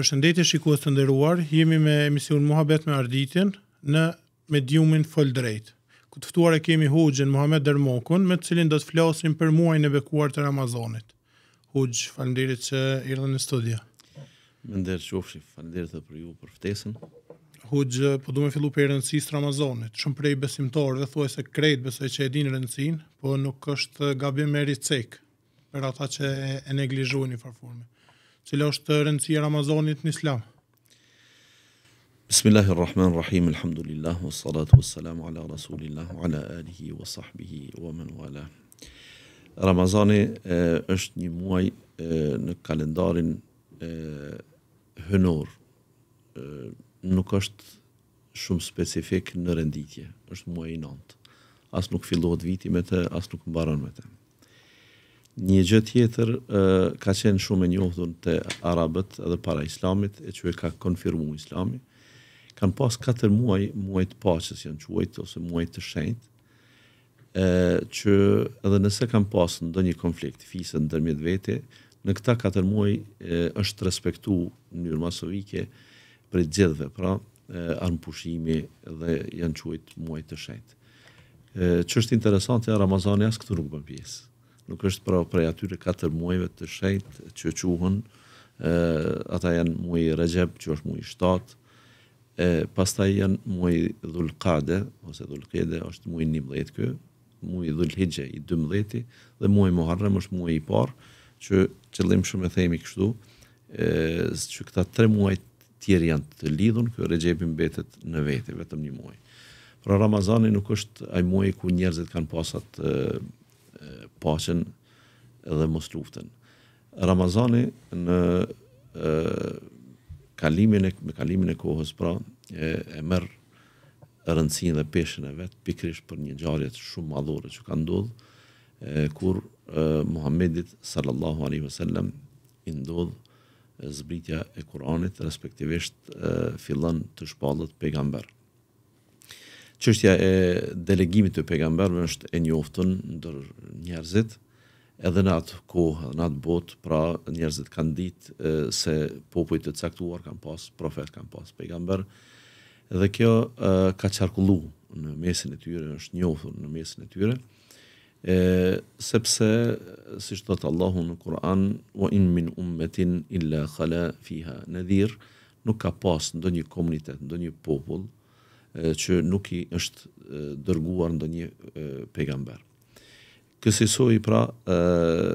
Përshëndetje shikues të nderuar, jemi me emision Muhabet me Arditin në mediumin Fol Drejt. Ku të ftuar e kemi Hoxhën Muhamet Dermokun, me të cilin do të flasim për muajin e bekuar të Ramazanit. Hoxh, falënderit që erdhe në studio. Më ndër shofshi, për ju për ftesën. Hoxh, po duam të fillojmë për rëndësinë e Ramazanit. Shumë prej besimtarë dhe thuaj se krejt besoj që e dinë rëndësinë, po nuk është gabim me ricek për ata që e neglizhojnë në cila është rëndësia Ramazanit në Islam. Bismillahirrahmanirrahim. Alhamdulillah wassalatu wassalamu ala rasulillah wa ala alihi wa sahbihi wa man wala. Ramazani e, është një muaj e, në kalendarin e, hënor. nuk është shumë specifik në renditje. është muaj i 9. As nuk fillohet viti me të, as nuk mbaron me të. Një gjë tjetër ka qenë shumë e njohur te arabët edhe para islamit, e që ka konfirmuar Islami. Kan pas 4 muaj, muaj të paqes janë quajtur ose muaj të shenjtë. ë që edhe nëse kanë pas ndonjë konflikt fisë ndërmjet vete, në këta 4 muaj është respektu në njërë masovike për gjithve, pra armpushimi dhe janë quajtë muaj të shenjtë. ë që është interesante, Ramazani as këtu nuk bën pjesë nuk është pra prej atyre 4 muajve të shejt që quhen, ata janë muaj Rajab që është muaj 7, e, pastaj janë muaj Dhulqade ose Dhulqede është muaj 11 kë, muaj Dhulhijja i 12-ti dhe muaj muharrem është muaj i parë që qëllim shumë e themi kështu, që këta tre muaj tjerë janë të lidhun, kjo regjepi mbetet në vete, vetëm një muaj. Pra Ramazani nuk është aj muaj ku njerëzit kanë pasat pasën edhe mos luftën. Ramazani në e, kalimin e me kalimin e kohës pra e, e merr rëndësinë dhe peshën e vet pikërisht për një ngjarje shumë madhore që ka ndodhur kur e, Muhammedit sallallahu alaihi wasallam i ndodh zbritja e Kuranit respektivisht fillon të shpallet pejgamber. Qështja e delegimit të pejgamberve është e njoftën ndër njerëzit, edhe në atë kohë, në atë botë, pra njerëzit kanë ditë se popujt të caktuar kanë pasë, profet kanë pasë, pejgamber, edhe kjo ka qarkullu në mesin e tyre, është njoftën në mesin e tyre, sepse, si shtëtë Allahu në Kur'an, wa in min ummetin illa khala fiha në dhirë, nuk ka pasë ndër një komunitet, ndër një popullë, që nuk i është dërguar ndo një pejgamber. Kësisoj pra,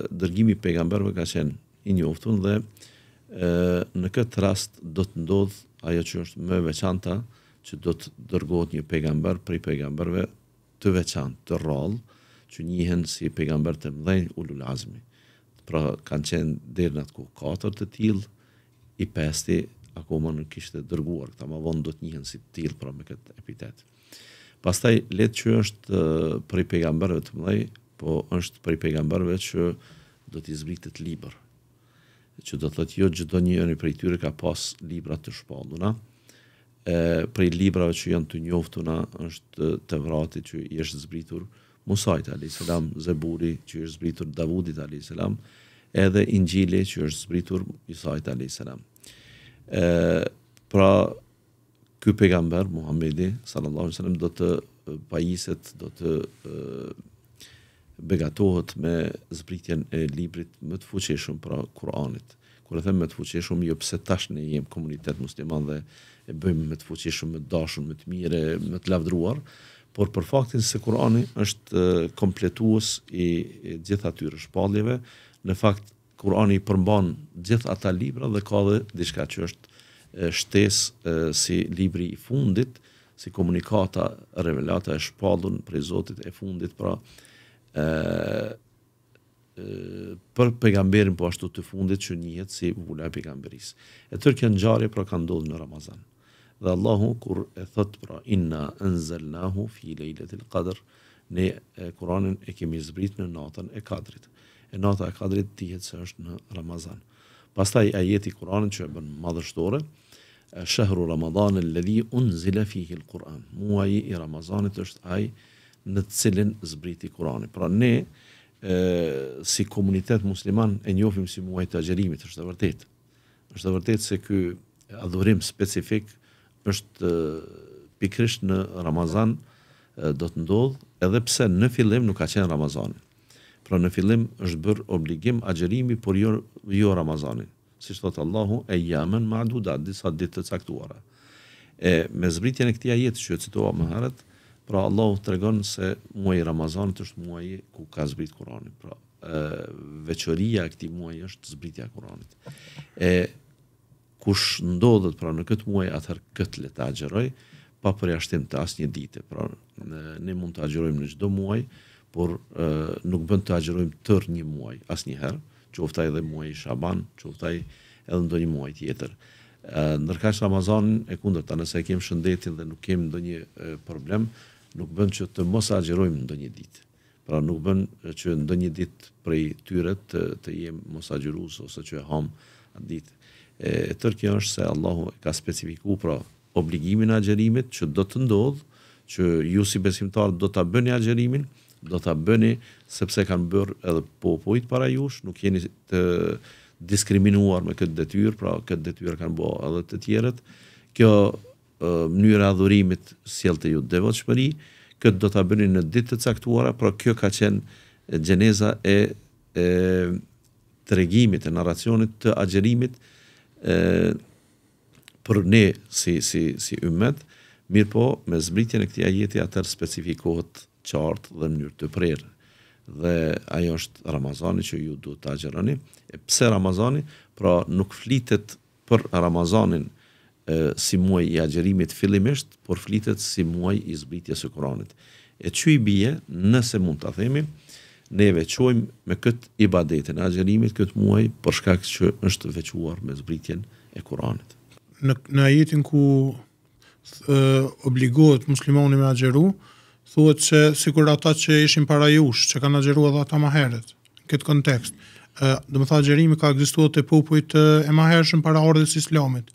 dërgimi pejgamberve ka qenë i njoftun dhe në këtë rast do të ndodhë ajo që është më veçanta që do të dërgohet një pejgamber për i pejgamberve të veçant, të rral, që njihen si pejgamber të mdhenjë u lulazmi. Pra kanë qenë dirë në të ku 4 të tilë, i pesti akoma nuk kishte dërguar këta ma vonë do të njihen si të tillë pra me këtë epitet. Pastaj letë që është eh, për i pejgamberëve të mëdhej, po është për i pejgamberëve që do të zbritet libër. Që do të thotë jo çdo për prej tyre ka pas libra të shpalluna. ë për i librave që janë të njoftuna është të vrati që i është zbritur Musa i Zeburi që i është zbritur Davudit tali edhe Injili që është zbritur Isa i eh pra ky pejgamber Muhammedi sallallahu alaihi wasallam do të pajiset, do të begatohet me zbritjen e librit më të fuqishëm, pra Kur'anit. Kur e them më të fuqishëm, jo pse tash ne jemi komunitet musliman dhe e bëjmë më të fuqishëm më të dashur, më të mirë, më të lavdruar, por për faktin se Kur'ani është kompletues i të gjitha tyre shpalljeve, në fakt Kurani përmban gjithë ata libra dhe ka dhe diçka që është shtes si libri i fundit, si komunikata, revelata e shpallun prej Zotit e fundit, pra e, për pejgamberin po ashtu të fundit që njihet si vula e E tërë kënë gjarje pra ka ndodhë në Ramazan. Dhe Allahu kur e thot pra inna enzelnahu fi lejletil qadr, ne e, Kuranin e kemi zbrit në natën e kadrit e nata e kadrit dihet se është në Ramazan. Pastaj ajeti Kur'anit që e bën madhështore, "Shahru Ramadan alladhi unzila fihi al-Quran." Muaji i Ramazanit është ai në të cilin zbriti Kur'ani. Pra ne e si komunitet musliman e njohim si muaj të xherimit është e vërtetë. Është e vërtetë se ky adhurim specifik është pikërisht në Ramazan do të ndodh, edhe pse në fillim nuk ka qenë Ramazani. Pra në fillim është bërë obligim agjerimi, por jo, jo Ramazanin. Si që thotë Allahu, e jamen ma duda, disa ditë të caktuara. E me zbritjen e këtia jetë që e citoa më herët, pra Allahu të regonë se muaj Ramazanit është muaj ku ka zbrit Kurani. Pra e, veqëria e këti muaj është zbritja Kurani. E kush ndodhet pra në këtë muaj, atër këtë le të agjeroj, pa përjashtim të asë një dite. Pra ne mund të agjerojmë në gjdo muaj, por e, nuk bën të agjerojmë tërë një muaj, asë një herë, që uftaj edhe muaj i Shaban, që uftaj edhe ndo një muaj tjetër. E, nërka që Ramazan e kundërta, ta nëse kemë shëndetin dhe nuk kemë ndo një e, problem, nuk bën që të mos agjerojmë ndo një ditë. Pra nuk bën që ndo një ditë prej tyre të, të jemë mos agjeru ose që e hamë atë ditë. E tërë kjo është se Allahu ka specifiku pra obligimin agjerimit që do të ndodhë, që ju si besimtar do ta bëni algjerimin, do ta bëni sepse kanë bërë edhe popujt para jush, nuk jeni të diskriminuar me këtë detyrë, pra këtë detyrë kanë bërë edhe të tjerët. Kjo mënyrë e adhurimit sjell te ju devotshmëri, këtë do ta bëni në ditë të caktuara, pra kjo ka qenë gjeneza e e tregimit e narracionit të agjerimit e për ne si si si ummet, mirë po me zbritjen e këtij ajeti atë specifikohet qartë dhe mënyrë të prerë. Dhe ajo është Ramazani që ju duhet të agjeroni. E pse Ramazani? Pra nuk flitet për Ramazanin e, si muaj i agjerimit fillimisht, por flitet si muaj i zbritjes së Kuranit. E që i bie, nëse mund të themi, ne veqojmë me këtë e agjerimit këtë muaj, për shkak që është vequar me zbritjen e Kuranit. Në, në ajetin ku obligohet muslimoni me agjeru, thuhet se sikur ata që ishin para jush, që kanë agjeruar dha ata më herët, këtë kontekst. ë, do të thotë agjerimi ka ekzistuar te popujt e mëhershëm para së islamit.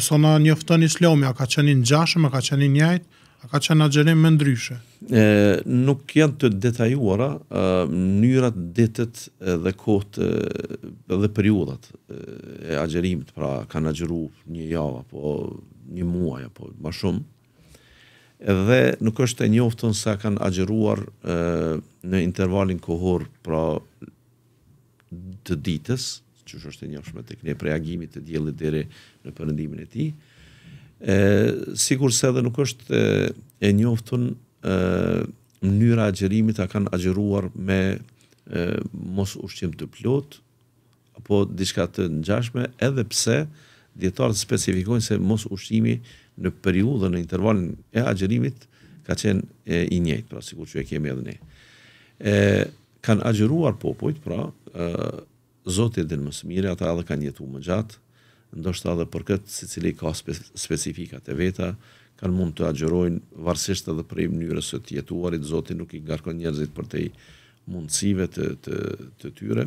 Sona njofton islami, a ka qenë ngjashëm, a ka qenë njëjtë, a ka qenë agjerim më ndryshe. ë, nuk janë të detajuara ë mënyrat, ditët dhe kohët dhe periudhat e agjerimit, pra kanë agjeruar një javë apo një muaj apo më shumë dhe nuk është e njoftën sa kanë agjeruar në intervalin kohor pra të ditës, që është e njoftën të këne preagimit të djelit dhere në përëndimin e ti, e, sigur se dhe nuk është e njoftën mënyra agjerimit a kanë agjeruar me e, mos ushqim të plot, apo diska të njashme, edhe pse djetarët spesifikojnë se mos ushqimi në periudhën e intervalin e agjerimit ka qenë e, i njëjtë, pra sikur që e kemi edhe ne. E, kanë agjeruar popojt, pra e, zotit dhe në mësëmire, ata edhe kanë jetu më gjatë, ndoshtë edhe për këtë, si cili ka spe, specifikat e veta, kanë mund të agjerojnë varsisht edhe prej mënyrës e të jetuarit, zotit nuk i garkon njerëzit për të i mundësive të, të, të tyre,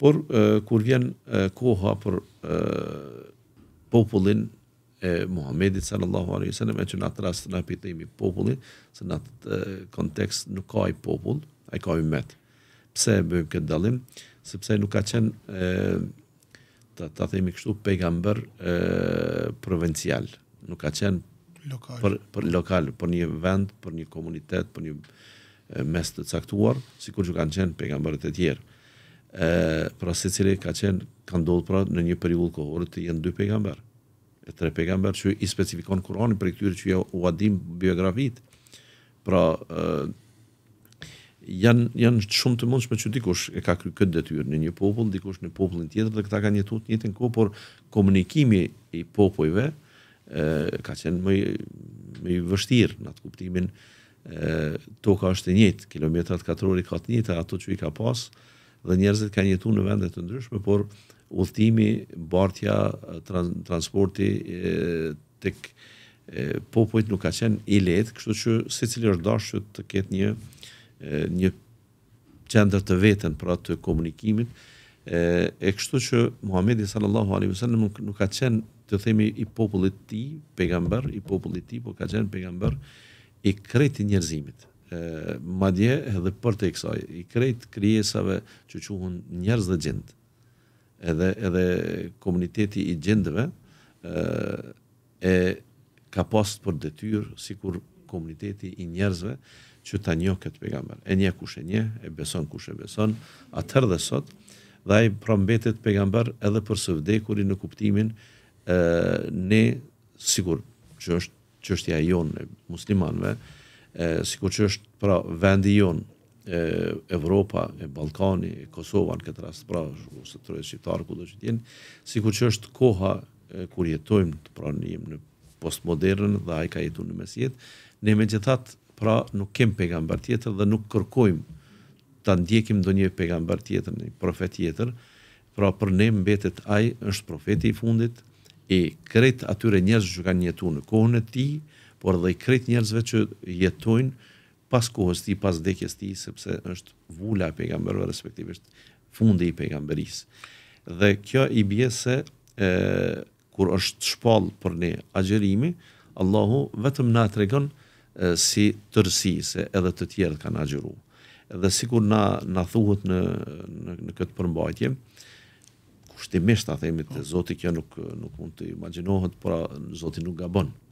por e, kur vjen e, koha për e, popullin e Muhamedit sallallahu alaihi wasallam që në atë në na pitemi popullit, se në atë kontekst nuk ka i popull, ai ka ummet. Pse e bëjmë këtë dallim? Sepse nuk ka qenë ë ta, ta themi kështu pejgamber ë provincial, nuk ka qenë lokal. Për për lokal, për një vend, për një komunitet, për një mes të caktuar, sikur që kanë qenë pejgamberët e tjerë. ë pra secili ka qenë kanë ndodhur pra në një periudhë kohore të jenë dy pejgamberë e tre pejgamber që i specifikon Kurani për këtyre që u adim biografit. Pra, uh, janë janë shumë të mundshme që dikush e ka kryer këtë detyrë në një popull, dikush në popullin tjetër dhe këta kanë jetuar në të njëtën kohë, por komunikimi i popujve uh, ka qenë më më i vështirë në atë kuptimin e toka është e njëjtë, kilometrat katrori ka të njëjtë ato që i ka pas dhe njerëzit kanë jetuar në vende të ndryshme, por ullëtimi, bartja, transporti, të popojt nuk ka qenë i letë, kështu që secili cilë është dashë të ketë një një qendër të vetën pra të komunikimit, e kështu që Muhammedi sallallahu alimu sallam nuk ka qenë të themi i popullit ti, pejgamber i popullit ti, po ka qenë pejgamber i kreti njerëzimit. Madje edhe për të i kësaj, i kreti krijesave që quhun njerëz dhe gjendë edhe, edhe komuniteti i gjendëve e, e ka post për detyrë si kur komuniteti i njerëzve që ta njohë këtë pegamber. E nje kush e nje, e beson kush e beson, atër dhe sot, dhe ai prambetet pegamber edhe për së në kuptimin ë ne, sigur që është që është ja jonë e muslimanve, sikur që është pra vendi jonë e Evropa, e Ballkani, e Kosova në këtë rast pra ose tre shqiptar ku do të jenë, sikur që është koha e, kur jetojmë të pranim në postmodern dhe ai ka jetuar në mesjet, ne me gjithat pra nuk kem pejgamber tjetër dhe nuk kërkojmë ta ndjekim ndonjë pejgamber tjetër, një profet tjetër, pra për ne mbetet ai është profeti i fundit e kret atyre njerëzve që kanë jetuar në kohën e tij, por dhe i kret njerëzve që jetojnë pas kohës ti, pas dekjes ti, sepse është vula e pejgamberve, respektivisht fundi i pejgamberis. Dhe kjo i bje se, e, kur është shpal për ne agjerimi, Allahu vetëm na të regon e, si tërsi, se edhe të tjerët kanë agjeru. Dhe si kur na, na thuhët në, në, në këtë përmbajtje, kushtimisht, a themit, oh. zoti kjo nuk, nuk mund të imaginohet, pra zoti nuk gabonë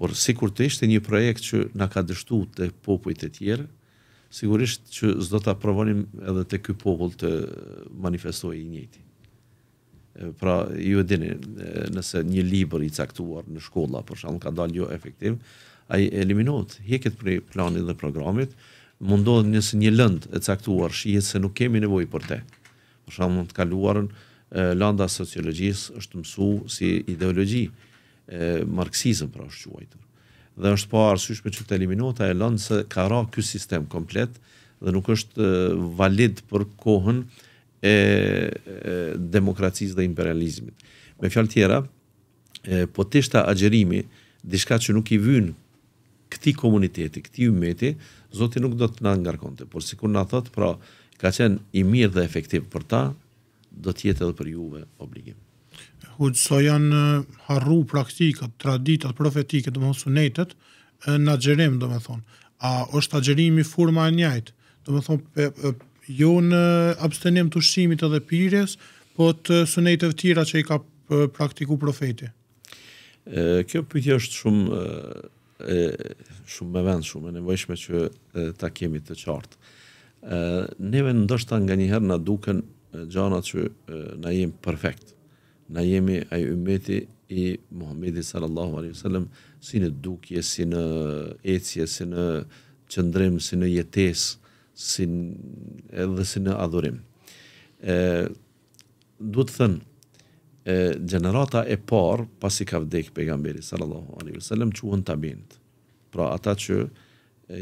por si kur të ishte një projekt që nga ka dështu të popujt e tjerë, sigurisht që zdo të aprovonim edhe të kjo popull të manifestoj i njëti. Pra, ju e dini, nëse një libër i caktuar në shkolla, për shumë, ka dalë jo efektiv, a i eliminohet, heket për planit dhe programit, mundohet nëse një lënd e caktuar, shihet se nuk kemi nevoj për te. Për shumë, të kaluarën, lënda sociologjisë është mësu si ideologjisë, e, marksizm pra është quajtur. Dhe është pa arsyshme që të eliminohet, e lënë se ka ra ky sistem komplet dhe nuk është valid për kohën e, e demokracisë dhe imperializmit. Me fjalë tjera, e, po agjerimi, diçka që nuk i vynë këti komuniteti, këti umeti, Zoti nuk do të na ngarkonte, por sikur na thot, pra, ka qenë i mirë dhe efektiv për ta, do të jetë edhe për juve obligim hudso janë harru praktikat, traditat, profetiket, dhe më sunetet, në gjerim, dhe më thonë. A është agjerim i furma e njajtë, dhe më thonë, pe, pe, jo në abstenim të shqimit edhe pires, po të sunetet të tira që i ka praktiku profeti? E, kjo pyetje është shumë, e, shumë me vend, shumë, e nevojshme që e, ta kemi të qartë. Neve në dështë ta nga njëherë në duken gjanat që na jem perfekt. E, na jemi ai ummeti i Muhamedit sallallahu alaihi wasallam si në dukje, si në ecje, si në qëndrim, si në jetesë, si në, edhe si në adhurim. Ë duhet të thënë e, generata e parë pasi ka vdek pejgamberi sallallahu alaihi wasallam quhen tabinët. Pra ata që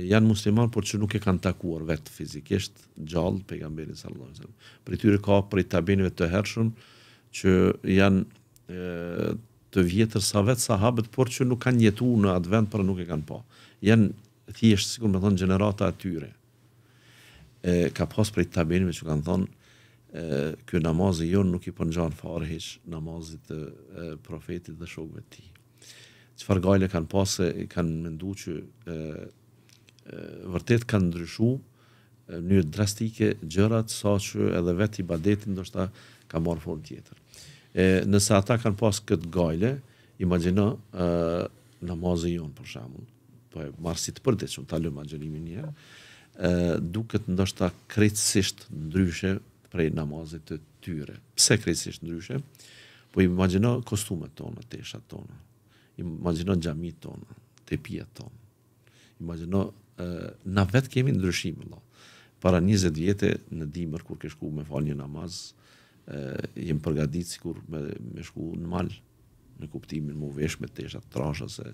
janë musliman, por që nuk e kanë takuar vetë fizikisht gjallë pejgamberin sallallahu alaihi wasallam. Për tyre ka për tabinëve të hershëm, që janë e, të vjetër sa vetë sahabët, por që nuk kanë jetu në atë vend, për nuk e kanë po. Janë thjeshtë, sikur me thonë, generata atyre. E, ka pas i tabinime që kanë thonë, e, kjo namazi jo nuk i përnxanë farë heqë namazit të profetit dhe shokve ti. Qëfar gajle kanë pas se kanë mendu që e, e, vërtet kanë ndryshu, e, një drastike gjërat, sa që edhe vetë i badetin do shta ka marrë formë tjetër. E, nëse ata kanë pas këtë gajle, imagino e, namazë jonë, për shamun, po e marë si të përdet, që më talë imaginimin një, e, duket ndoshta krejtësisht ndryshe prej namazit të tyre. Pse krejtësisht ndryshe? Po imagino kostumet tonë, të eshat tonë, imagino gjami tonë, të pijat tonë, imagino na vetë kemi ndryshime, lo para 20 vjetë në dimër, kur ke shku me falë një namaz, jemë jem si kur me, me shku në malë, në kuptimin më vesh me tesha trasha, se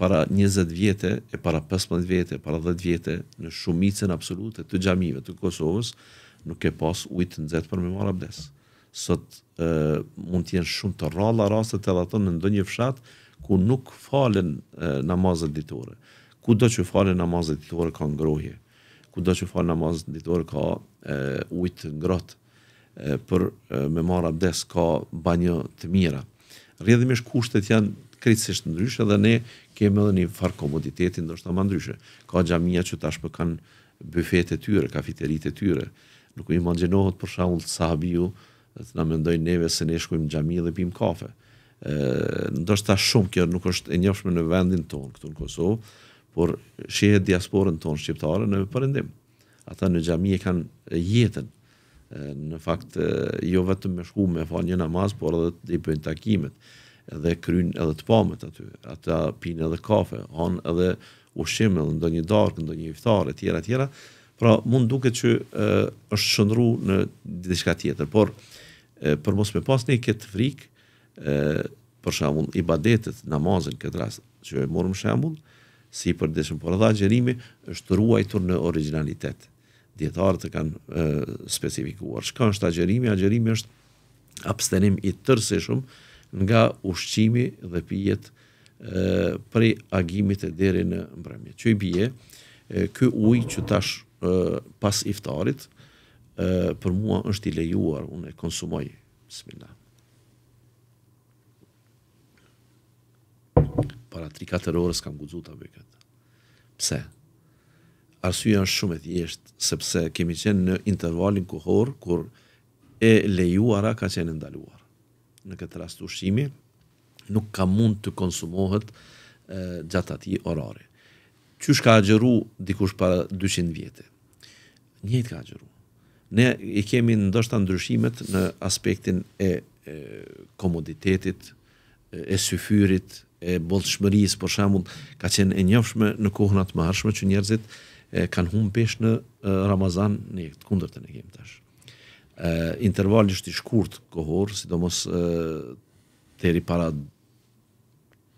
para 20 vjetë, e para 15 vjetë, e para 10 vjetë, në shumicën absolute të gjamive të Kosovës, nuk ke pas ujtë në zetë për me marë abdes. Sot e, mund t'jen shumë të rralla rastet e dhe në ndonjë fshatë, ku nuk falen namazet ditore. Ku do që falen namazet ditore ka ngrohje, ku do që falë namaz në ditorë ka e, ujtë ngrotë, për e, me marë abdes ka banjo të mira. Rjedhimisht kushtet janë krejtësisht ndryshe dhe ne kemi edhe një farë komoditetin do shta ma ndryshe. Ka gjamija që tashpë kanë bëfete tyre, kafiterit e tyre. Nuk i imaginohet për shambull të sahabiu të na mendoj neve se ne shkojmë gjami dhe pim kafe. E, ndoshta shumë kjo nuk është e njëfshme në vendin tonë, këtu në Kosovë, por shihet diasporën tonë shqiptare në përëndim. Ata në gjami e kanë jetën, në fakt jo vetëm me shku me fa një namaz, por edhe të i bëjnë takimet, edhe kryn edhe të pamet aty, ata pinë edhe kafe, hanë edhe ushqim edhe ndo një darkë, ndo një e tjera, tjera, pra mund duke që e, është shëndru në diska tjetër, por e, për mos me pas ne këtë frikë, për shambull, i badetet, namazin këtë rast, që e morëm shambull, si për deshëm, por edhe agjerimi është ruajtur në originalitet. Djetarët e kanë e, specifikuar. Shka është agjerimi? Agjerimi është abstenim i tërsishëm nga ushqimi dhe pijet prej agimit e deri në mbrëmje. Që i bje, kë uj që tash e, pas iftarit, e, për mua është i lejuar, unë e konsumoj, bismillah. para 3-4 orës kam guxuar ta bëj këtë. Pse? Arsyeja është shumë e thjeshtë, sepse kemi qenë në intervalin kohor kur e lejuara ka qenë ndaluar. Në këtë rast ushqimi nuk ka mund të konsumohet e, gjatë atij orari. Qysh ka agjëru dikush para 200 vjetë? Njëjtë ka agjëru. Ne i kemi ndoshta ndryshimet në aspektin e, e komoditetit, e syfyrit, e bollshmërisë për shembull ka qenë e njohshme në kohën e mëhershme që njerëzit e, kanë humbë pesh në e, Ramazan në të kundërtën e kem tash. Ë intervali është i shkurt kohor, sidomos e, deri para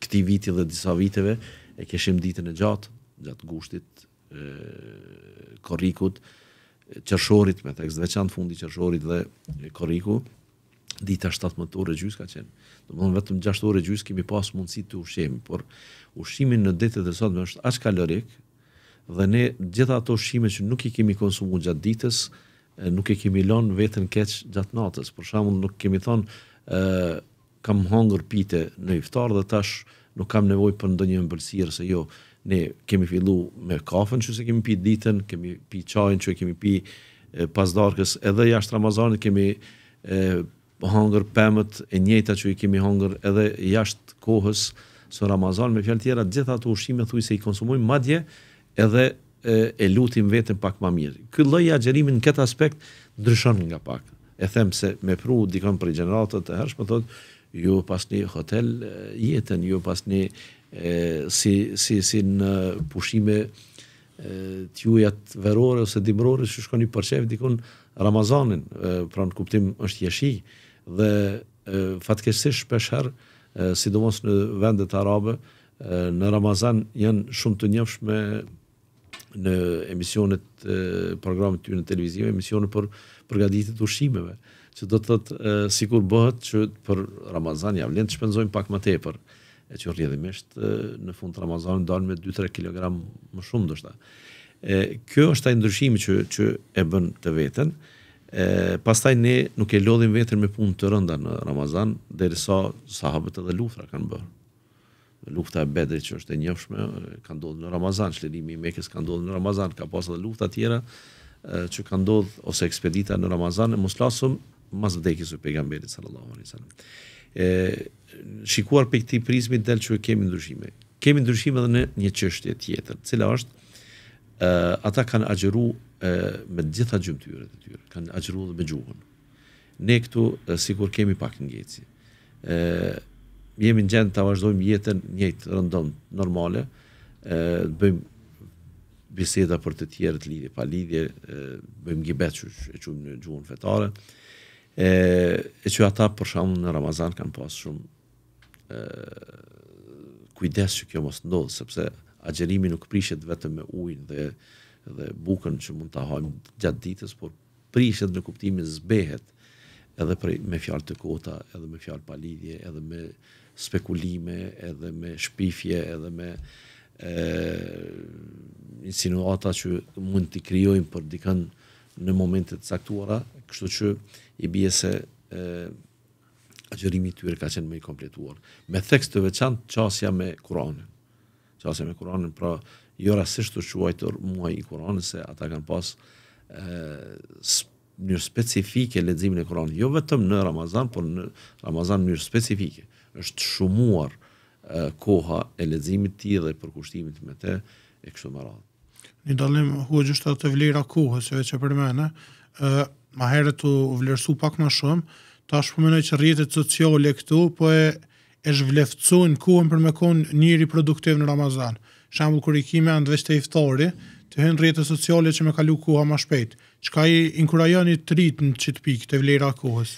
këti viti dhe disa viteve e keshim ditën e gjatë, gjatë gushtit, e, korrikut, qershorit me tekst, veçantë fundi qershorit dhe korriku, dita 17 orë gjysë ka qenë. Do më vetëm 6 orë gjysë kemi pas mundësi të ushemi, por ushimin në ditët e sotme është aq kalorik dhe ne gjitha ato ushime që nuk i kemi konsumuar gjatë ditës, nuk i kemi lënë veten keq gjatë natës. Për shembull, nuk kemi thonë ë kam hangër pite në iftar dhe tash nuk kam nevoj për ndonjë ëmbëlsirë se jo, ne kemi fillu me kafën që se kemi pi ditën, kemi pi qajnë që kemi pi darkës, edhe jashtë Ramazanit kemi hangër pëmët e njëta që i kemi hangër edhe jashtë kohës së Ramazan, me fjallë tjera, gjitha të ushime thuj se i konsumojmë madje edhe e, e lutim vetën pak ma mirë. Këtë lëjë a gjerimin në këtë aspekt ndryshon nga pak. E them se me pru dikon për i generatët të hersh, më thotë, ju pas një hotel jetën, ju pas një e, si, si, si në pushime t'juajat verore ose dimrore që shkoni për qefë dikon Ramazanin, pra në kuptim është jeshi, dhe fatkesish shpesher, sidomos në vendet arabe, në Ramazan janë shumë të njëfshme me në emisionet e programit të në televizion, emisionet për përgatitit ushimeve, që do të tëtë sikur bëhet që për Ramazan ja vlen të shpenzojnë pak më tepër, e që rrjedhimisht në fund të Ramazan në me 2-3 kg më shumë dështë ta. kjo është ta ndryshimi që, që e bën të vetën, e pastaj ne nuk e lodhim vetëm me punë të rënda në Ramazan, derisa sahabët edhe luftra kanë bërë. lufta e Bedrit që është e njohshme, ka ndodhur në Ramazan, çlirimi i Mekës ka ndodhur në Ramazan, ka pasur edhe lufta tjera e, që kanë ndodhur ose ekspedita në Ramazan e Muslasum mas vdekjes së pejgamberit sallallahu alaihi wasallam. E shikuar pe këtij prizmi del që kemi ndryshime. Kemi ndryshime edhe në një çështje tjetër, cila është ata kanë agjëruar me gjitha gjymtyrët e tyre, kanë agjëruar me gjuhën. Ne këtu sigur kemi pak ngjecje. ë jemi në gjendë ta vazhdojmë jetën njëjtë rëndon normale, ë bëjmë biseda për të tjerë të lidhje pa lidhje, bëjmë gibet që e qumë në gjuhën fetare, e, e që ata për shumë në Ramazan kanë pas shumë e, kujdes që kjo mos ndodhë, sepse agjerimi nuk prishet vetëm me ujnë dhe edhe bukën që mund të hajmë gjatë ditës, por prishet në kuptimin zbehet edhe prej me fjalë të kota, edhe me fjalë palidhje, edhe me spekulime, edhe me shpifje, edhe me e insinuata që mund të krijojmë për dikën në momente të caktuara, kështu që i bie se e agjërimi i tyre ka qenë më i kompletuar me tekst të veçantë çësia me Kur'anin. qasja me Kur'anin pra jo rastisht të quajtur muaj i Kuranit se ata kanë pas ë mënyrë specifike leximin e Kuranit, jo vetëm në Ramazan, por në Ramazan në mënyrë specifike. Është shumuar e, koha e leximit të tij dhe përkushtimit me të e kështu me radhë. Një dalim huaj shtatë atë vlera kohës, që veqë përmene, e, ma herët të vlerësua pak më shumë, ta po mënoj që rjetet sociale këtu, po e, e zhvlefcojnë kohën për me konë njëri produktiv në Ramazanë shambullë kër i kime andëveç të iftari, të hënë rrete sociale që me kalu kuha ma shpejt. Që ka i inkurajoni të rritë në qitë pikë të vlera kohës?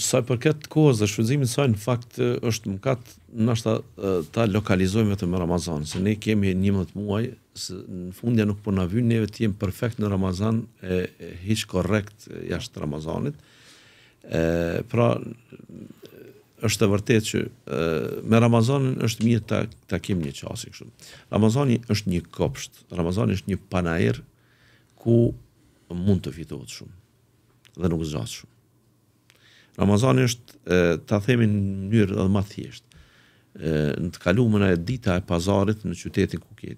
Saj për këtë kohës dhe shfëzimin saj në fakt është më katë në ashtë ta lokalizojme të me Ramazan, se ne kemi 11 muaj, se në fundja nuk përna po vynë, neve t'jemë perfekt në Ramazan, e hiç korrekt jashtë Ramazanit. Pra është e vërtet që e, me Ramazanin është mirë ta, ta kem një qasi kështu. Ramazani është një kopsht, Ramazani është një panajër ku mund të fitohet shumë dhe nuk zgjat shumë. Ramazani është, e, ta themi në mënyrë edhe ma thjeshtë, në të kalumën e dita e pazarit në qytetin ku ke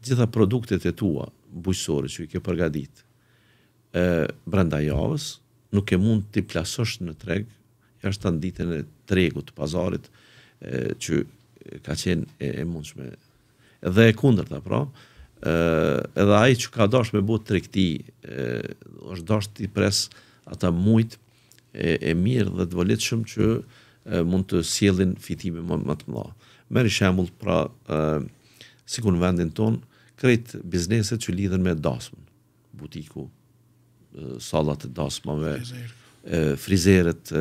Të Gjitha produktet e tua, bujqësore që i ke përgadit, e, brenda javës, nuk e mund të i plasësht në tregë është të nditën e tregut të pazarit e, që ka qenë e, e mundshme dhe e kundër të pra, edhe aji që ka dashur me bëtë tregti e, është dashur të i pres ata shumë e, e mirë dhe të volit shumë që e, mund të sielin fitime më, më të mëdha Meri shemull pra, e, si vendin ton krejt bizneset që lidhen me dasmën, butiku, salat e dasmave, frizerët,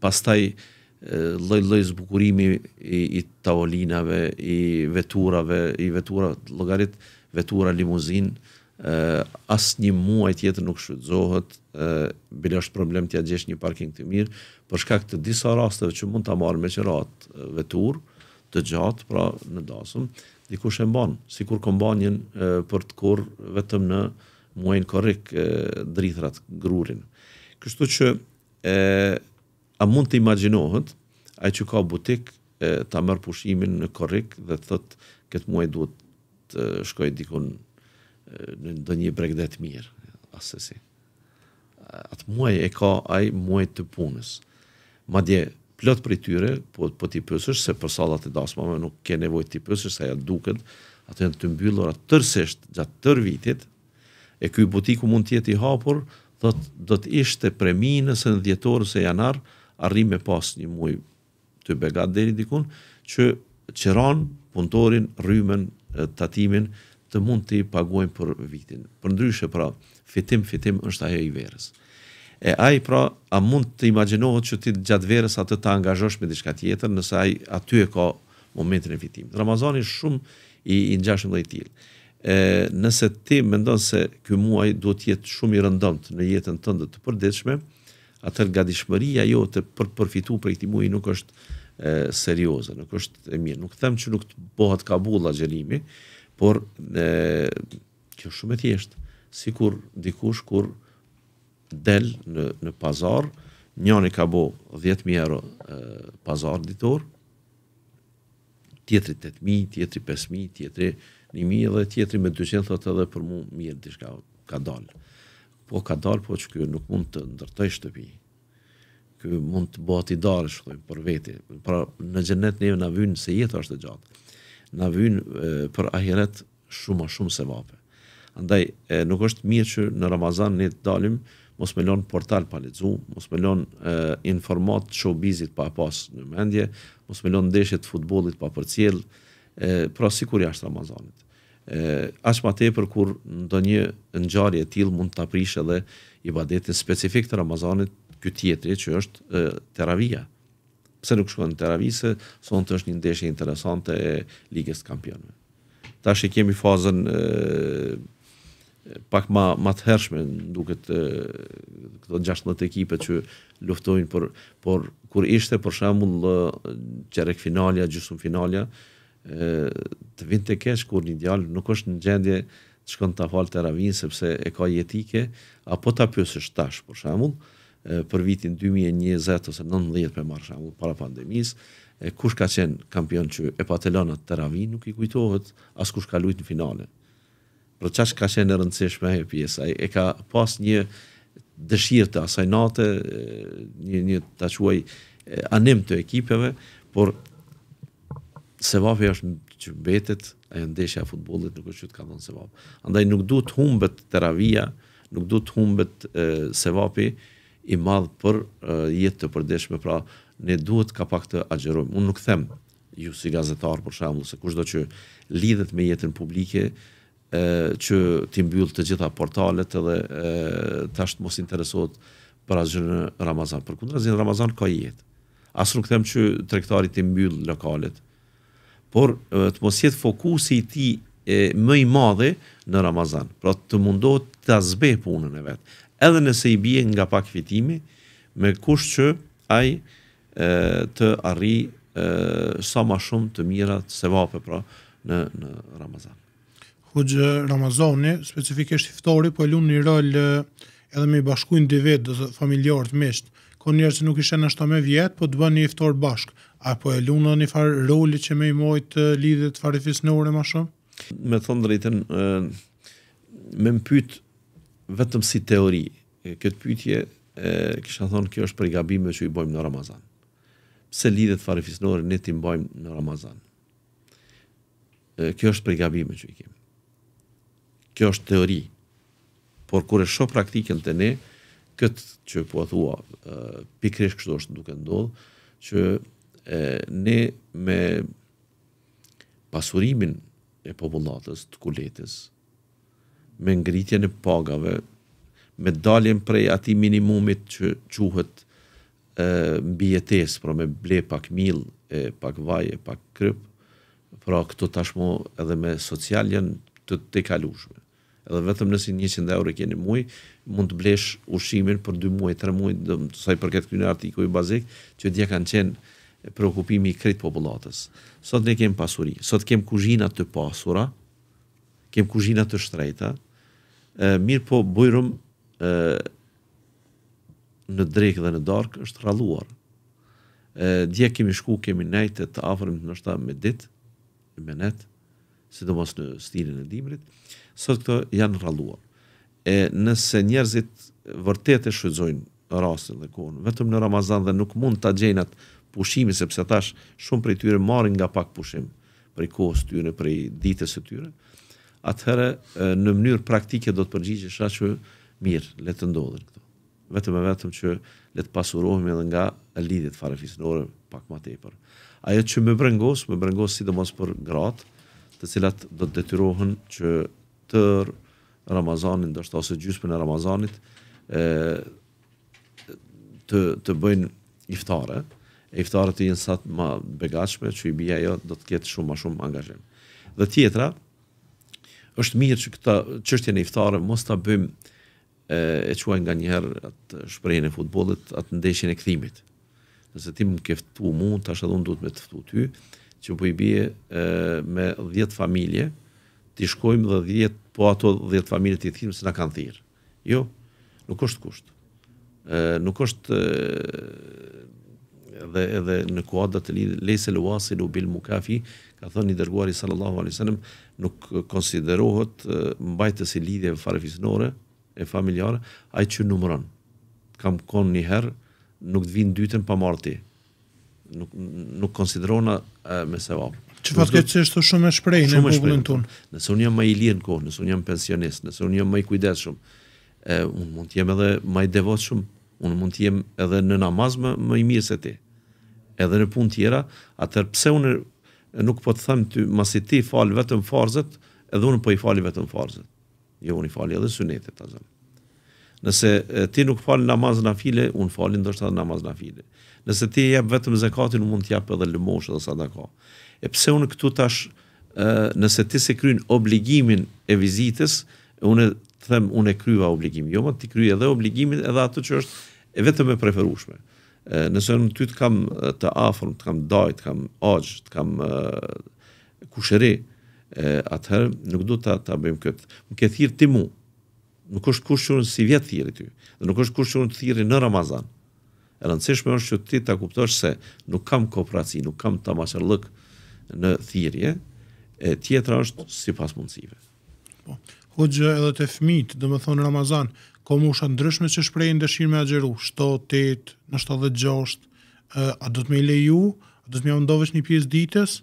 pastaj lloj lloj zbukurimi i, i tavolinave, i veturave, i vetura llogarit, vetura limuzin, as një muaj tjetër nuk shfrytëzohet, bile është problem t'ja gjesh një parking të mirë, për shkak të disa rasteve që mund ta marr me qerat vetur të gjatë, pra në dasëm, dikush e si sikur kombanjen për të kur vetëm në muajnë korrik drithrat grurin. Kështu që e, a mund të imaginohet a që ka butik ta mërë pushimin në korrik dhe të thëtë këtë muaj duhet të shkoj dikun në ndë një bregdet mirë, asësi. Atë muaj e ka aj muaj të punës. Ma dje, plot për i tyre, po, po t'i pësësh, se për salat e dasmave nuk ke nevoj t'i pësësh, se ja duket, atë janë të mbyllora tërsesht gjatë tër vitit, e ky butiku mund të jetë i hapur, do të do të ishte preminës në dhjetor ose janar, arrim me pas një muaj të begat deri dikun që qiron punëtorin rrymën tatimin të mund të paguajnë për vitin. Përndryshe pra, fitim fitim është ajo i verës. E ai pra, a mund të imagjinohet që ti gjatë verës atë ta angazhosh me diçka tjetër nëse ai aty e ka momentin e fitimit. Ramazani është shumë i, i ngjashëm lloj tillë e, nëse ti mendon se ky muaj duhet të jetë shumë i rëndomt në jetën tënde të përditshme, atë gatishmëria jote për përfitu prej këtij muaji nuk është e, serioze, nuk është e mirë. Nuk them që nuk të bëhet kabulla xhelimi, por e, kjo është shumë e thjeshtë. Sikur dikush kur del në në pazar, njëri ka bo 10000 euro e, pazar ditor, tjetri 8000, tjetri 5000, tjetri mi dhe tjetëri me 200 thot edhe për mu mirë dishka ka dalë. Po ka dalë, po që kjo nuk mund të ndërtoj shtëpi. Kjo mund të bëhat i dalë, shkoj, për veti. Pra në gjennet neve në vynë se jetë është gjatë. Në vynë për ahiret shumë a shumë se vape. Andaj, e, nuk është mirë që në Ramazan ne të dalim, mos me lonë portal pa lecu, mos me lonë informat të showbizit pa pas në mendje, mos me lonë ndeshjet futbolit pa për cilë, e, pra sikur kur jashtë Ramazanit. E, ashtë ma te kur ndonjë ngjarje e tilë mund ta aprishe dhe i badetin specifik të Ramazanit ky tjetri që është e, teravia. Pse nuk shkojnë teravia se sonë të është një ndeshje interesante e ligës të kampionëve. Ta shë kemi fazën e, pak ma, ma të hershme duket këto 16 ekipe që luftojnë për, por kur ishte për shembull çerek finalja, gjysmë finalja, të vinë të kesh kur një djallë nuk është në gjendje të shkon të falë të ravinë sepse e ka jetike, apo të apjusësht tash, për shamull, për vitin 2020 ose 19 për marë shamull, para pandemis, kush ka qenë kampion që e patelonat të ravinë, nuk i kujtohet as kush ka lujtë në finale. Për që ka qenë e rëndësishme e pjesa, e ka pas një dëshirë të asajnate, një, një të quaj anim të ekipeve, por Sevapi është që betet, ajo ndeshja e futbollit nuk është që të ka dhënë Sevapi. Andaj nuk duhet të humbet Teravia, nuk duhet të humbet e, Sevapi i madh për e, jetë të përdeshme, pra ne duhet ka pak të agjerojmë. Unë nuk them ju si gazetar për shembull se kushdo që lidhet me jetën publike e, që ti mbyll të gjitha portalet edhe e, tash mos interesohet për asgjë në Ramazan. Përkundrazi në Ramazan ka jetë. As nuk them që tregtarit të mbyll lokalet, por të mos jetë fokusi i ti e, më i madhe në Ramazan. Pra të mundohet të azbe punën e vetë. Edhe nëse i bie nga pak fitimi, me kusht që ai e, të arri sa ma shumë të mira të sevape pra në, në Ramazan. Hoxhë Ramazoni, specifikisht ftori po e lunë një rol edhe me i bashkujnë dy vetë, dhe të mishtë, ko njerë që nuk ishe në shtë me vjetë, po të bënë një iftor bashkë apo e lunë një farë roli që me i mojtë lidhjet farifisnore më shumë? Me thonë drejten, me më pytë vetëm si teori, këtë pytje, e, kisha thonë kjo është për gabime që i bojmë në Ramazan. Pse lidhjet farifisnore ne t'i bojmë në Ramazan? E, kjo është për gabime që i kemë. Kjo është teori. Por kur e shoh praktikën te ne, këtë që po thua, pikrisht kështu është duke ndodhur, që e, ne me pasurimin e popullatës të kuletës, me ngritjen e pagave, me daljen prej ati minimumit që quhet e, mbjetes, pra me ble pak mil, e, pak vaj, e, pak kryp, pra këto tashmo edhe me social janë të te kalushme. Edhe vetëm nësi 100 euro e keni muaj, mund të blesh ushimin për 2 muaj, 3 muaj, dhe, të saj përket këtë një bazik, që dje kanë qenë preokupimi i krejt popullatës. Sot ne kemë pasuri, sot kemë kuzhina të pasura, kemë kuzhina të shtrejta, e, mirë po bujrum e, në drekë dhe në darkë është raluar. dje kemi shku, kemi nejtë të afrëm të nështëta me ditë, me netë, si të mos në stilin e dimrit, sot këto janë raluar. E, nëse njerëzit vërtet e shëzojnë rastin dhe kohën. Vetëm në Ramazan dhe nuk mund ta gjejnë atë pushimin sepse tash shumë prej tyre marrin nga pak pushim prej kohës së tyre, prej ditës së tyre. Atëherë në mënyrë praktike do të përgjigjesh ashtu që mirë, le të ndodhin këto. Vetëm e vetëm që le të pasurohemi edhe nga lidhjet farefisnore pak më tepër. Ajo që më brengos, më brengos sidomos për gratë, të cilat do të detyrohen që të Ramazanin, ndoshta ose gjysmën e Ramazanit, ë të të bëjnë iftare, e iftarët të jenë sa të më begatshme, që i bia ajo do të ketë shumë më shumë angazhim. Dhe tjetra, është mirë që këta çështje e iftare mos ta bëjmë e e nga nganjëherë atë shprehjen e futbollit, atë ndeshjen e kthimit. Nëse ti më ke ftu mu, tash edhe un duhet me të ftu ty, që po i bije e, me 10 familje, ti shkojmë dhe 10 po ato 10 familje ti thim se na kanë thirr. Jo, nuk është kusht nuk është dhe edhe në kuadra të lidhë lejse luasi lu bil mukafi, ka thënë i dërguari sallallahu alaihi wasallam nuk konsiderohet mbajtës i lidhje e farefisnore e familjare, ai që numëron. Kam konë një herë, nuk të vin dytën pa marti. Nuk, nuk konsiderohet me se vapë. Që fatë këtë shumë e shprejnë në bugullën tunë? Nëse unë jam ma i lirë në kohë, nëse unë jam pensionist, nëse unë jam ma i kujdesshëm e, un mund të jem edhe më i devotshëm, un mund të jem edhe në namaz më më i mirë se ti. Edhe në punë tjera, atë pse un nuk po të them ty masi ti fal vetëm farzët, edhe un po i fal vetëm farzët. Jo un i fal edhe sunetet atë. Nëse ti nuk fal namaz nafile, un fal ndoshta namaz nafile. Nëse ti jep vetëm zakatin, un mund të jap edhe lëmosh edhe sadaka. E pse un këtu tash, nëse ti se kryen obligimin e vizitës, un të them unë e kryeva obligim, jo më ti kryej edhe obligimin edhe atë që është e vetëm e preferueshme. Nëse unë ty të kam të afër, të kam dajt, të kam agjë, të kam kushëri, atëherë nuk do ta ta bëjmë këtë. Nuk e thirr ti mua. Nuk është kushërën si vjetë thirrë ti. Dhe nuk është kushërën të thirrë në Ramazan. E rëndësishme është që ti ta kuptosh se nuk kam kooperaci, nuk kam tamashallëk në thirrje. E tjetra është sipas mundësive. Po hoxhë edhe të më thonë Ramazan, ka ndryshme që shprehin dëshirë me agjeru, 7, 8, në 76, a do të më leju, a do të më ndovës një pjesë ditës?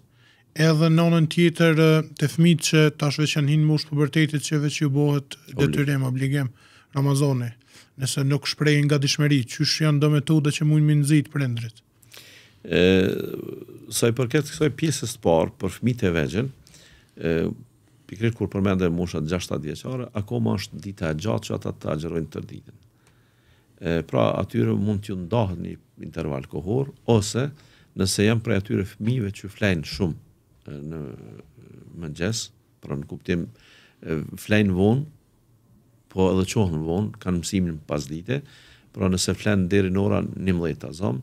Edhe nonën tjetër të fëmijët që tashve që janë hinë mosh pubertetit që veç ju bëhet detyrim obligim Ramazani, nëse nuk shprehin nga dëshmëri, janë domethënë që mund më nxit prindrit. ë sa i përket kësaj pjesës së parë për fëmit e vegjël, pikrish kur përmende mushat 6-7 vjeqare, akoma është dita e gjatë që ata të agjerojnë të rditin. pra, atyre mund t'ju ndahë një interval kohor, ose nëse jam prej atyre fëmive që flenë shumë në mëngjes, pra në kuptim flenë vonë, po edhe qohën vonë, kanë mësimin pas dite, pra nëse flenë deri në ora një mëdhejt azam,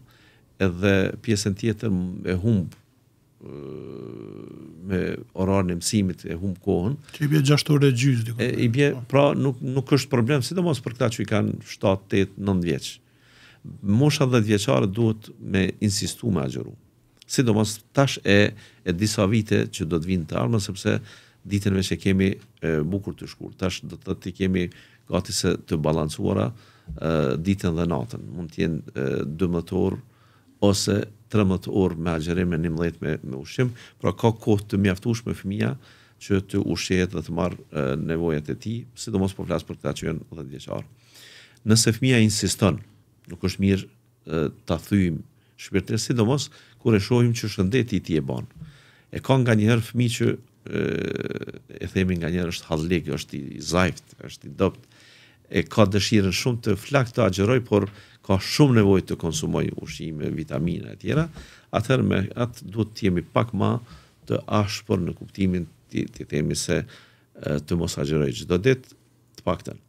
edhe pjesën tjetër e humbë me orarin e mësimit e hum kohën. Ti bie 6 orë gjys diku. I bie, pra nuk nuk është problem, sidomos për këta që i kanë 7, 8, 9 vjeç. Mosha 10 vjeçare duhet me insistuar me agjëru. Sidomos tash e e disa vite që do të vinë të armë, sepse ditën që e kemi e, bukur të shkurt. Tash do të ti kemi gati se të balancuara ditën dhe natën. Mund të jenë 12 orë ose 13 orë me agjerim e 11 me, me ushim, pra ka kohë të mjaftush me fëmija që të ushjet dhe të marë nevojat e ti, si do mos po flasë për këta që jënë dhe djeqarë. Nëse fëmija insiston, nuk është mirë të thujim shpirtërë, si do mos kur e shohim që shëndeti ti e banë. E ka nga njëherë fëmi që e, e themi nga njëherë është hazlik, është i zajft, është i dopt, e ka dëshirën shumë të flak të agjeroj, por ka shumë nevojë të konsumoj ushqime, vitamina e tjera, atëherë me atë duhet të jemi pak më të ashpër në kuptimin të të themi se të mos gjithë çdo ditë, të paktën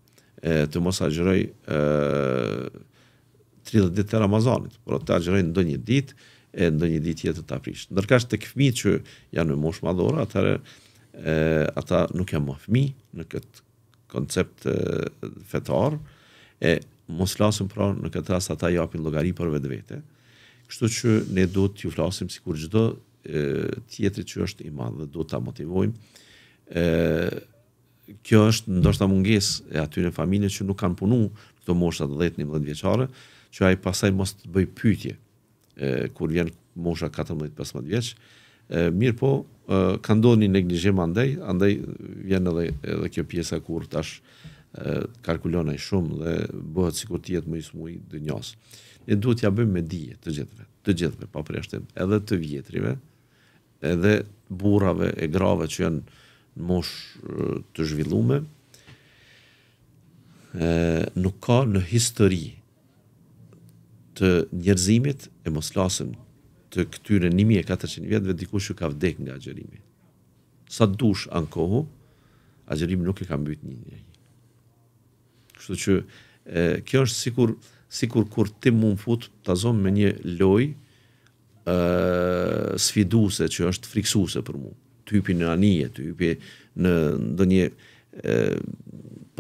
e të mos agjeroj 30 ditë të Ramazanit, por të agjëroj ndonjë ditë e ndonjë ditë tjetër të aprish. Ndërkash tek fëmijët që janë në moshë madhore, atëherë ata nuk janë më fëmijë në këtë koncept fetar, e mos flasim pra në këtë rast ata japin llogari për vetë vete. Kështu që ne do të ju flasim sikur çdo tjetri që është i madh dhe do ta motivojmë. ë kjo është ndoshta mungesë e aty në familje që nuk kanë punu këto mosha 10-11 vjeqare, që ai pasaj mos të bëj pytje kur vjen mosha 14-15 vjeqë, E, mirë po, ka ndonë një neglijim andej, andej vjen edhe, edhe kjo pjesa kur tash kalkulonaj shumë dhe bëhet si kur tjetë më i smuj dë Ne duhet t'ja bëjmë me dije të gjithve, të gjithve, pa preshtim, edhe të vjetrive, edhe burave e grave që janë në mosh të zhvillume, nuk ka në histori të njerëzimit e mos lasëm të këtyre 1400 vjetëve dikush që ka vdek nga agjerimi. Sa dush anë kohu, agjerimi nuk e ka mbyt një një. Kështu që e, kjo është sikur, sikur kur ti mund fut të zon me një loj e, sfiduse që është friksuse për mu. të hypi në anije, të hypi në ndë një e,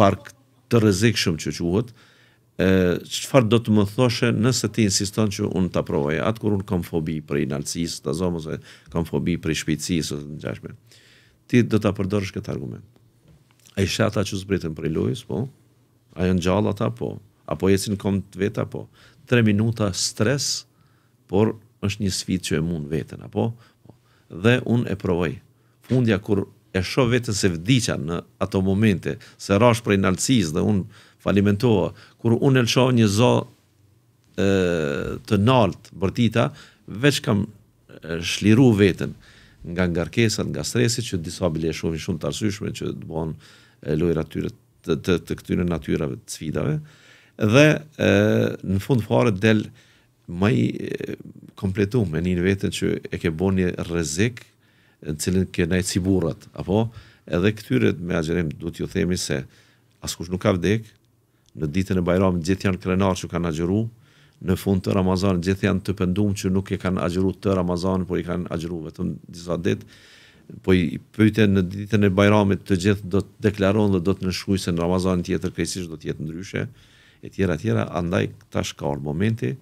park të rezikshëm që quhet, qëfar do të më thoshe nëse ti insiston që unë ta provoj atë kur unë kam fobi për i ta të zomë, ose kam fobi për i shpicis, ose në gjashme, ti do të përdorësh këtë argument. A i shata që zbritën për i po? A ngjall ata, po? Apo jesin kom të veta, po? Tre minuta stres, por është një sfit që e mund vetën, apo? Po. Dhe unë e provoj. Fundja kur e shoh vetën se vdiqa në ato momente, se rash për i dhe un falimentoa, kur unë e lësho një zo e, të nalt bërtita, veç kam shliru vetën nga ngarkesat, nga stresit, që disa bile shumë shumë të arsyshme, që të bonë lojra të, të, të këtyre natyrave të sfidave, dhe në fund fare del më i kompletu me një vetën që e ke bo një rezik në cilin ke nëjtë ciburat, apo edhe këtyre me agjerim du t'ju themi se askush nuk ka vdek, në ditën e Bajramit gjithë janë krenar që kanë agjëru, në fund të Ramazan gjithë janë të penduar që nuk e kanë agjëru të Ramazan, por i kanë agjëru vetëm disa ditë. Po i pyeten në ditën e Bajramit të gjithë do të deklarojnë dhe do të nëshkuj se në Ramazanin tjetër krejtësisht do të jetë ndryshe, etj, etj, andaj tash ka momenti.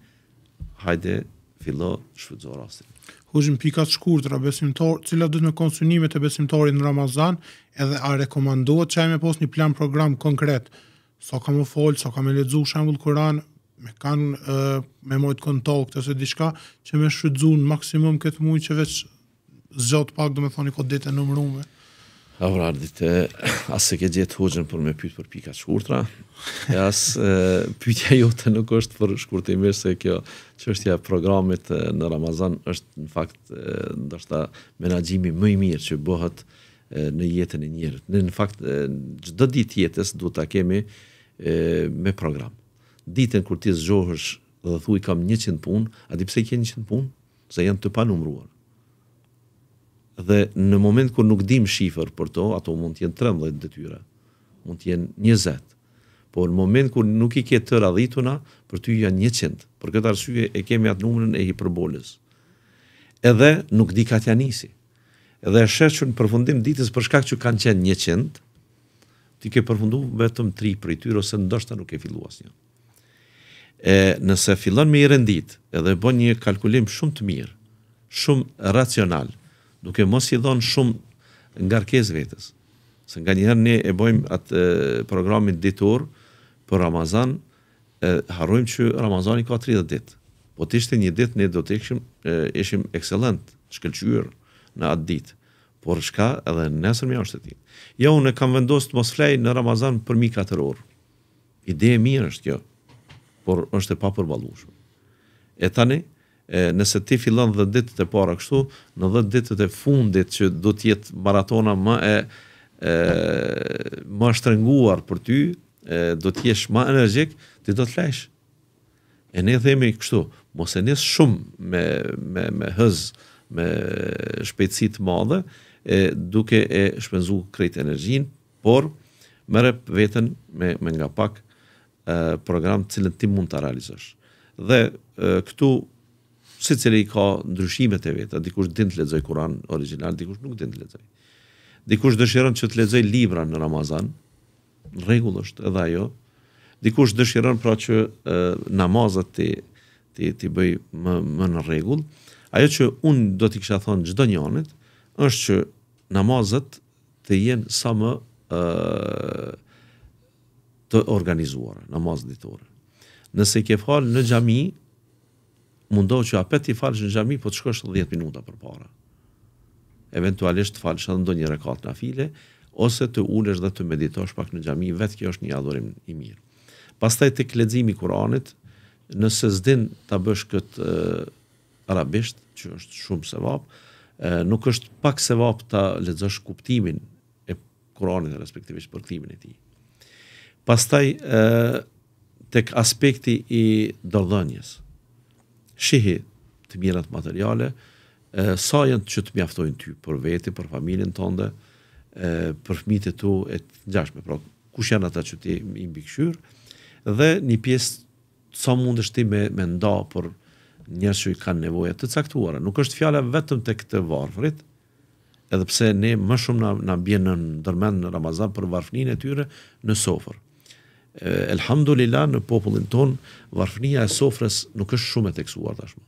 Hajde, fillo shfrytëzo rastin. Hojm pikat të shkurtra cilat do të konsumojnë me besimtorit në Ramazan, edhe a rekomandohet çaj me pas një plan program konkret? sa kam fol, sa kam e lexu shembull Kur'an, me kanë me mojt kontakt ose diçka që më shfrytzu në maksimum këtë muaj që veç zot pak do të thoni kod ditë numërume. A ditë, as se ke gjetë hoxhën për me pyet për pika shkurtra. E as pyetja jote nuk është për shkurtimisht se kjo çështja e programit në Ramazan është në fakt ndoshta menaxhimi më i mirë që bëhet në jetën e njerit. Në, në fakt çdo ditë jetës duhet ta kemi e, me program. Ditën kur ti zgjohesh dhe thuj kam 100 punë, a di pse ke 100 punë? Se janë të panumëruar. Dhe në moment kur nuk dim shifër për to, ato mund të jenë 13 detyra, mund të jenë 20. Por në moment kur nuk i ke të radhituna, për ty janë 100. Për këtë arsye e kemi atë numërën e hiperbolës. Edhe nuk di ka t'ja nisi. Edhe e shesh që në përfundim ditës për shkak që kanë qenë 100, ti ke përfundu vetëm tri për i tyre, ose ndoshta nuk e fillu asë një. E, nëse fillon me i rendit, edhe bën një kalkulim shumë të mirë, shumë racional, duke mos i dhonë shumë nga rkes vetës. Se nga njëherë ne e bojmë atë programin ditur për Ramazan, e, harrojmë që Ramazani ka 30 ditë. Po të ishte një ditë, ne do të ishim, ishim ekselent, shkëllqyër në atë ditë por shka edhe nesër mja është e ti. Ja, jo, unë e kam vendosë të mos flej në Ramazan për mi 4 orë. Ide e mirë është kjo, por është e pa E tani, e, nëse ti fillon dhe ditët e para kështu, në dhe ditët e fundit që do tjetë maratona më e, e më shtrënguar për ty, e, do tjesh më energjik, ti do të flejsh. E ne themi kështu, mos e njës shumë me, me, me hëzë, me shpejtësi të madhe, e duke e shpenzu krejt energjin, por mërë vetën me, me nga pak e, program cilën ti mund të realizosh. Dhe e, këtu, si cili ka ndryshimet e vetë, dikush din të ledzoj kuran original, dikush nuk din të ledzoj. Dikush dëshiron që të ledzoj libra në Ramazan, regull është edhe ajo, dikush dëshiron pra që e, namazat të ti ti bëj më më në rregull. Ajo që un do t'i kisha thonë çdo njëonit është që namazet të jenë sa më e, të organizuara, namaz ditore. Nëse ke falë në xhami, mundohë që apet ti falsh në xhami, po të shkosh 10 minuta përpara. Eventualisht të falsh edhe ndonjë rekat nafile ose të ulesh dhe të meditosh pak në xhami, vetë kjo është një adhurim i mirë. Pastaj tek leximi i Kuranit, nëse s'din ta bësh kët arabisht, që është shumë sevap, nuk është pak se vapë ta ledzësh kuptimin e Koranit e respektivisht për këtimin e ti. Pastaj, e, tek aspekti i dordhënjës, shihi të mirat materiale, e, sa jënë që të mjaftojnë ty për veti, për familin të e, për fmitë e tu e të njashme, pra kush janë ata që ti i imbikëshyrë, dhe një pjesë sa mund është ti me, me nda për njerëz që kanë nevoja të caktuara, nuk është fjala vetëm tek të varfrit, edhe pse ne më shumë na na bjen në ndërmend në Ramazan për varfënin e tyre në sofër. Elhamdulillah në popullin ton varfënia e sofrës nuk është shumë e theksuar tashmë.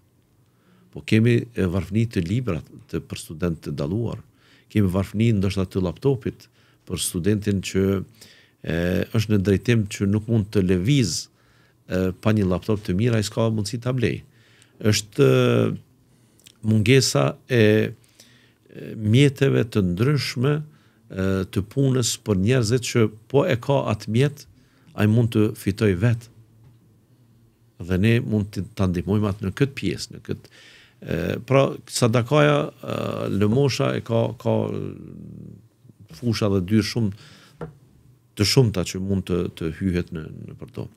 Po kemi varfëni të libra të për student të dalluar, kemi varfëni ndoshta të laptopit për studentin që e, është në drejtim që nuk mund të lëviz pa një laptop të mirë, ai s'ka mundsi ta është mungesa e mjeteve të ndryshme të punës për njerëzit që po e ka atë mjet, a i mund të fitoj vetë. Dhe ne mund të të ndihmojmë atë në këtë pjesë, në këtë E, pra, sadakaja da e ka, ka fusha dhe dyrë shumë të shumë ta që mund të, të hyhet në, në përto.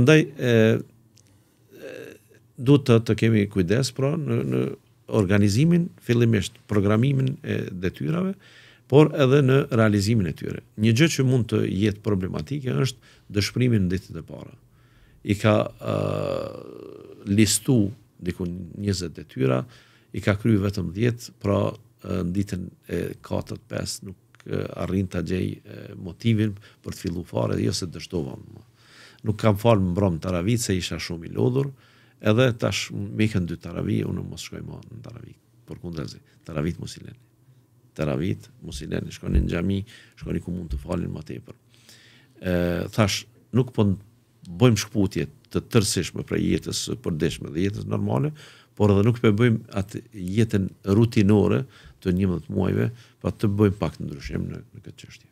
Andaj, e, du të të kemi kujdes pra në, në organizimin, fillimisht programimin e detyrave, por edhe në realizimin e tyre. Një gjë që mund të jetë problematike është dëshprimin në ditët e para. I ka uh, listu diku 20 detyra, i ka kryu vetëm 10, pra në ditën e 4-5 nuk uh, arrin të gjej uh, motivin për të fillu fare, jo se dështova. Nuk kam falë më Taravica, të se isha shumë i lodhur, uh, edhe tash mikën dy Taravi, unë mos shkoj më në Taravi, por kundërzi, Taravit mos i leni. Taravit mos i leni, shkoni në gjami, shkoni ku mund të falin më tepër. E, tash nuk po bëjmë shkputje të tërësishme për jetës përdeshme dhe jetës normale, por edhe nuk po bëjmë atë jetën rutinore të një mëtë muajve, pa të bëjmë pak të ndryshim në, në këtë qështje.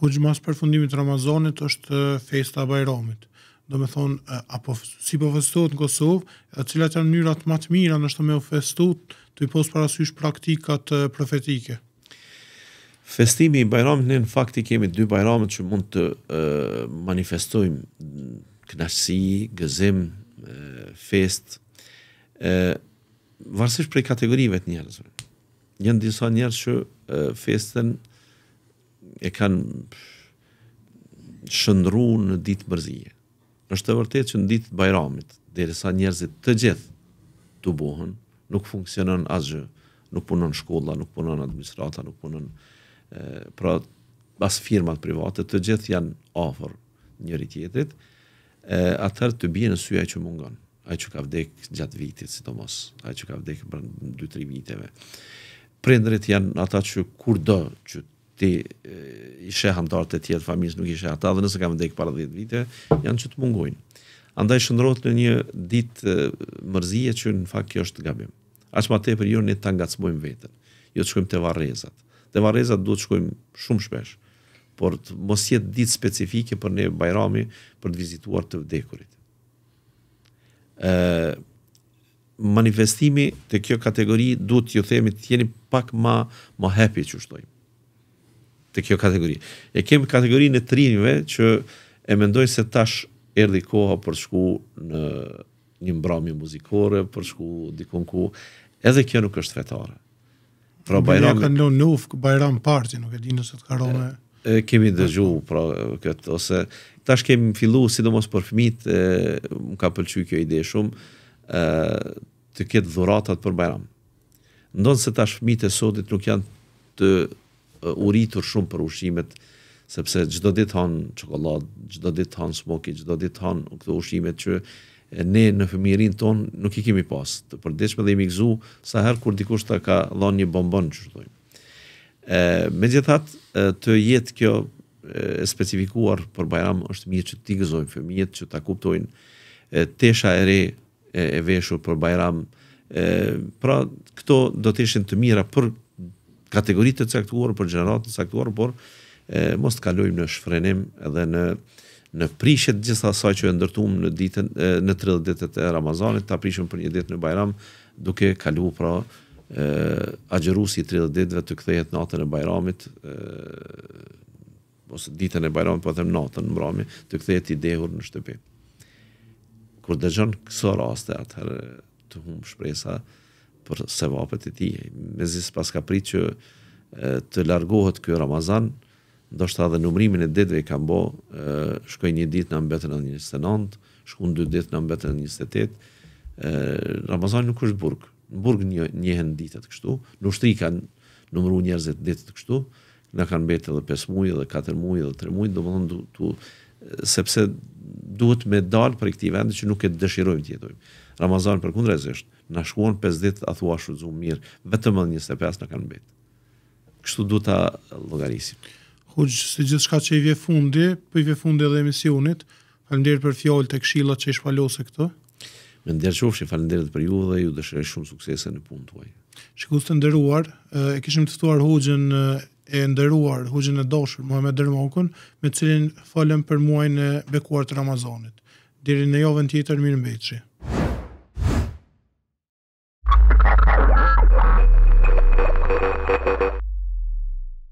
Hujgjë mas përfundimit Ramazonit është festa Bajromit do me thonë, apo si po festohet në Kosovë, e cilat janë njërat më të mira nështë me o festohet të i posë parasysh praktikat profetike? Festimi i bajramit, ne në fakti kemi dy bajramit që mund të uh, manifestojmë knashtësi, gëzim, uh, fest, uh, varsish prej kategorive të njerëzve. Njën disa njerëz që uh, festen e kanë shëndru në ditë mërzije është të vërtet që në ditë të bajramit, derisa njerëzit të gjithë të buhen, nuk funksionon asgjë, nuk punon shkolla, nuk punon administrata, nuk punon pra bas firmat private, të gjithë janë ofër njëri tjetrit, e, atër të bje në syja që mungon, a që ka vdek gjatë vitit, si të mos, a që ka vdek për 2-3 viteve. Prendrit janë ata që kur do që ti i sheh antar të tjerë familjes nuk ishte ata dhe nëse kam ndekë para 10 vite janë që të mungojnë. Andaj shndrohet në një ditë mërzie që në fakt kjo është gabim. As më tepër jo ne ta ngacmojmë veten. Jo të shkojmë te varrezat. Te varrezat duhet të shkojmë shumë shpesh, por të mos jetë ditë specifike për ne Bajrami për të vizituar të vdekurit. ë Manifestimi te kjo kategori duhet ju themi të jeni pak më më happy çu shtojmë të kjo kategori. E kemi kategorinë e trinjve që e mendoj se tash erdi koha për shku në një mbrëmje muzikore, për shku dikon ku, edhe kjo nuk është vetare. Pra Bajram... ka në nuf, Bajram parti, nuk e di nëse të karone... E, e kemi dëgju, pra, këtë, ose... Tash kemi fillu, sidomos për fëmit, më ka pëlqy kjo ide shumë, e, të ketë dhuratat për Bajram. Ndonë se tash fëmit e sotit nuk janë të uritur shumë për ushimet, sepse gjdo ditë hanë çokoladë, gjdo ditë hanë smoki, gjdo ditë hanë këto ushimet që ne në fëmirin tonë nuk i kemi pas, të përdeshme dhe i mikzu sa herë kur dikush të ka dhonë një bombon që shdojmë. E, me të jetë kjo e, specifikuar për Bajram është mirë që ti gëzojmë fëmijet, që ta kuptojnë tesha e re e, veshur për Bajram, pra këto do të ishin të mira për kategoritë të caktuar për gjeneratë të caktuar, por e, mos të kalojmë në shfrenim edhe në në prishje të gjitha asaj që e ndërtum në ditën e, në 30 ditët e Ramazanit, ta prishëm për një ditë në Bajram, duke kalu pra ë agjerusi 30 ditëve të kthehet natën e Bajramit, ë ose ditën e Bajramit, po them natën në Bajramit, të kthehet i dehur në shtëpi. Kur dëgjon këso raste atëherë të humb shpresa, për sevapet e ti. Me zisë pas ka prit që të largohet kjo Ramazan, ndoshta edhe numrimin e ditve i kam bo, shkoj një dit në mbetën në 29, në dy dit në mbetën në 28, Ramazan nuk është burg, në burg një, njëhen ditet kështu, në ushtri kanë numru njerëzit ditet kështu, në kanë betë edhe 5 mujë, edhe 4 mujë, edhe 3 mujë, do më të, sepse duhet me dalë për e këti vendi që nuk e dëshirojmë të jetojmë. Ramazan për kundre e na shkuan 50 a thua shumë mirë vetëm 25 në kanë mbet. Kështu duhet ta llogarisim. Huaj se gjithçka që i vjen fundi, po i vje fundi edhe emisionit. Faleminderit për fjalët e këshilla që i shpalosë këtu. Më që shofshi, faleminderit për ju dhe ju dëshiroj shumë suksese në punën tuaj. Shikues të nderuar, e kishim të ftuar Huaxhin e nderuar, Huaxhin e dashur Muhammed Dermokun, me të cilin falem për muajin e bekuar të Ramazanit. Deri në javën tjetër, mirëmbëjtje.